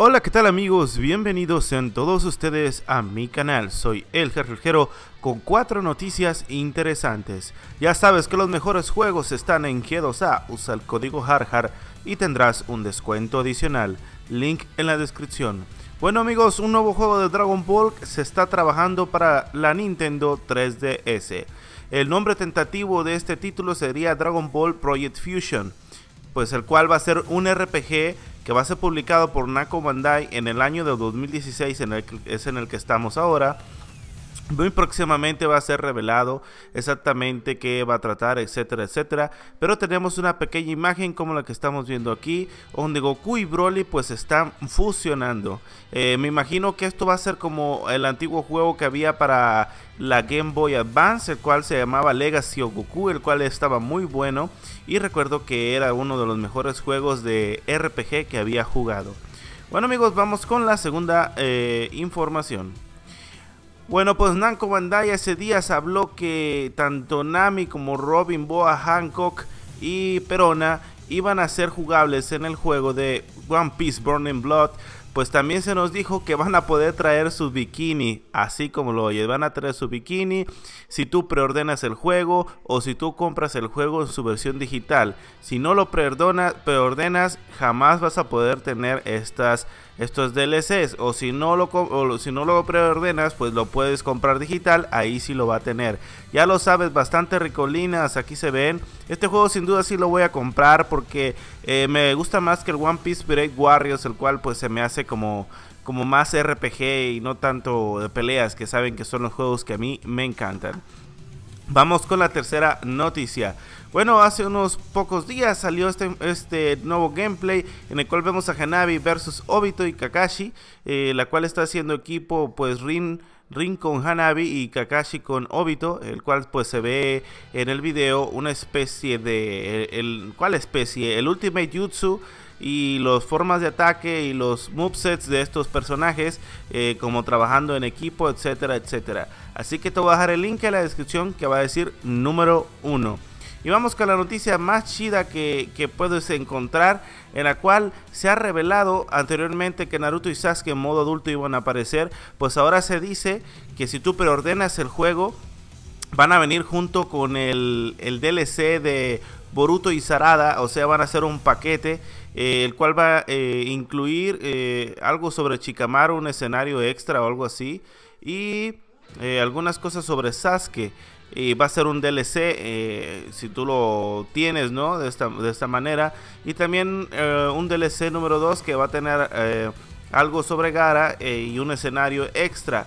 Hola, ¿qué tal amigos? Bienvenidos en todos ustedes a mi canal. Soy El Gerrujero con cuatro noticias interesantes. Ya sabes que los mejores juegos están en G2A, usa el código HARHAR y tendrás un descuento adicional. Link en la descripción. Bueno amigos, un nuevo juego de Dragon Ball se está trabajando para la Nintendo 3DS. El nombre tentativo de este título sería Dragon Ball Project Fusion, pues el cual va a ser un RPG que va a ser publicado por Nako Bandai en el año de 2016, en el es en el que estamos ahora. Muy próximamente va a ser revelado exactamente qué va a tratar, etcétera, etcétera. Pero tenemos una pequeña imagen como la que estamos viendo aquí, donde Goku y Broly pues están fusionando. Eh, me imagino que esto va a ser como el antiguo juego que había para la Game Boy Advance, el cual se llamaba Legacy of Goku, el cual estaba muy bueno. Y recuerdo que era uno de los mejores juegos de RPG que había jugado. Bueno amigos, vamos con la segunda eh, información. Bueno, pues Namco Bandai hace días habló que tanto Nami como Robin Boa, Hancock y Perona iban a ser jugables en el juego de One Piece Burning Blood. Pues también se nos dijo que van a poder traer su bikini, así como lo oyes, van a traer su bikini si tú preordenas el juego o si tú compras el juego en su versión digital. Si no lo preordenas, jamás vas a poder tener estas es DLCs. O si no lo, si no lo preordenas, pues lo puedes comprar digital, ahí sí lo va a tener. Ya lo sabes, bastante ricolinas, aquí se ven. Este juego sin duda sí lo voy a comprar porque eh, me gusta más que el One Piece Break Warriors, el cual pues se me hace como como más RPG y no tanto de peleas, que saben que son los juegos que a mí me encantan. Vamos con la tercera noticia. Bueno, hace unos pocos días salió este, este, nuevo gameplay en el cual vemos a Hanabi versus Obito y Kakashi, eh, la cual está haciendo equipo pues Rin, con Hanabi y Kakashi con Obito, el cual pues se ve en el video una especie de... ¿Cuál especie? El Ultimate Jutsu y las formas de ataque y los movesets de estos personajes, eh, como trabajando en equipo, etcétera, etcétera. Así que te voy a dejar el link en la descripción que va a decir número 1. Y vamos con la noticia más chida que, puedes encontrar, en la cual se ha revelado anteriormente que Naruto y Sasuke en modo adulto iban a aparecer, pues ahora se dice que si tú preordenas el juego, van a venir junto con el, el DLC de Boruto y Sarada, o sea, van a hacer un paquete eh, el cual va a eh, incluir eh, algo sobre Chikamaru, un escenario extra o algo así, y algunas cosas sobre Sasuke. Y va a ser un DLC, si tú lo tienes, ¿no? De esta, de esta manera. Y también un DLC número 2 que va a tener algo sobre Gara y un escenario extra.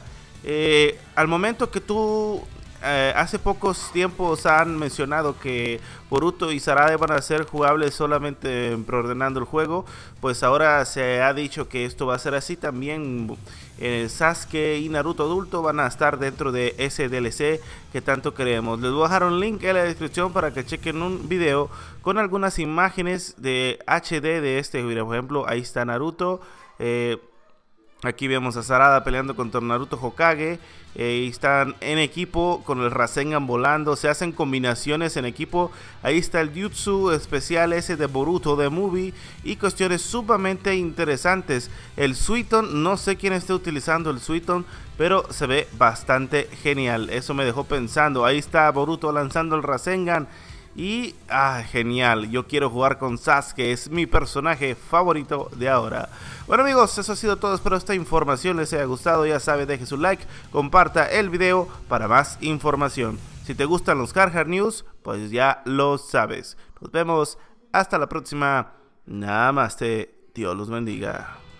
al momento que tú eh, hace pocos tiempos han mencionado que Boruto y Sarade van a ser jugables solamente preordenando el juego. Pues ahora se ha dicho que esto va a ser así. También eh, Sasuke y Naruto adulto van a estar dentro de ese DLC que tanto queremos. Les voy a dejar un link en la descripción para que chequen un video con algunas imágenes de HD de este video. Por ejemplo, ahí está Naruto. Eh, Aquí vemos a Sarada peleando contra Naruto Hokage. Eh, están en equipo con el Rasengan volando. Se hacen combinaciones en equipo. Ahí está el Jutsu especial ese de Boruto de Movie. Y cuestiones sumamente interesantes. El Suiton, no sé quién está utilizando el Suiton. Pero se ve bastante genial. Eso me dejó pensando. Ahí está Boruto lanzando el Rasengan. Y, ah, genial, yo quiero jugar con que es mi personaje favorito de ahora. Bueno amigos, eso ha sido todo, espero esta información les haya gustado, ya sabes, deje su like, comparta el video para más información. Si te gustan los Carhartt News, pues ya lo sabes. Nos vemos, hasta la próxima, namaste, Dios los bendiga.